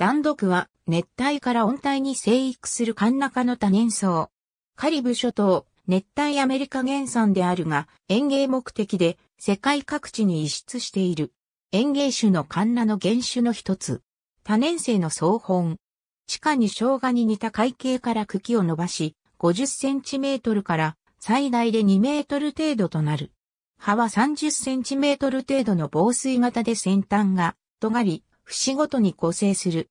弾毒は熱帯から温帯に生育するカンナ科の多年草。カリブ諸島、熱帯アメリカ原産であるが、園芸目的で世界各地に移出している。園芸種のカンナの原種の一つ。多年生の草本。地下に生姜に似た海景から茎を伸ばし、50センチメートルから最大で2メートル程度となる。葉は30センチメートル程度の防水型で先端が尖り、節ごとに構成する。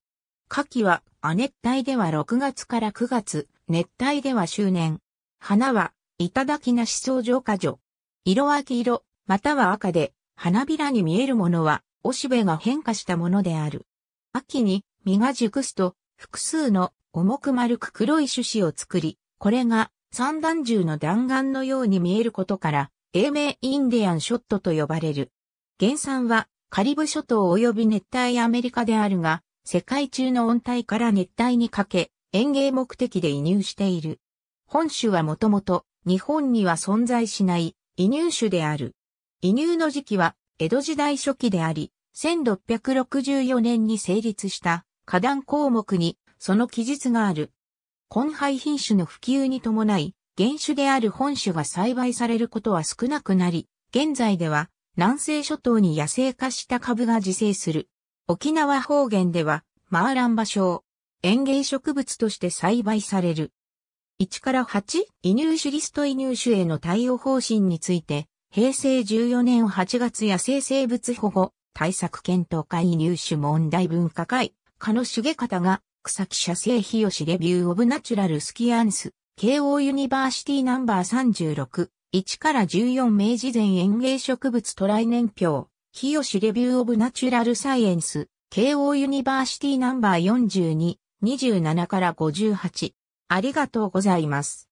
夏季は亜熱帯では6月から9月、熱帯では周年。花は、いただきな思想上花女。色は黄色、または赤で、花びらに見えるものは、おしべが変化したものである。秋に、実が熟すと、複数の重く丸く黒い種子を作り、これが三段銃の弾丸のように見えることから、英名インディアンショットと呼ばれる。原産はカリブ諸島及び熱帯アメリカであるが、世界中の温帯から熱帯にかけ、園芸目的で移入している。本種はもともと日本には存在しない移入種である。移入の時期は江戸時代初期であり、1664年に成立した花壇項目にその記述がある。根廃品種の普及に伴い、原種である本種が栽培されることは少なくなり、現在では南西諸島に野生化した株が自生する。沖縄方言では、マーラン所を園芸植物として栽培される。1から8、移入種リスト移入種への対応方針について、平成14年8月野生生物保護対策検討会移入種問題分科会、加野重方が、草木社製日吉レビューオブナチュラルスキアンス、慶応ユニバーシティナンバー36、1から14明治前園芸植物トライ年表、日吉レビューオブナチュラルサイエンス、慶応ユニバーシティナンバー42、27から58。ありがとうございます。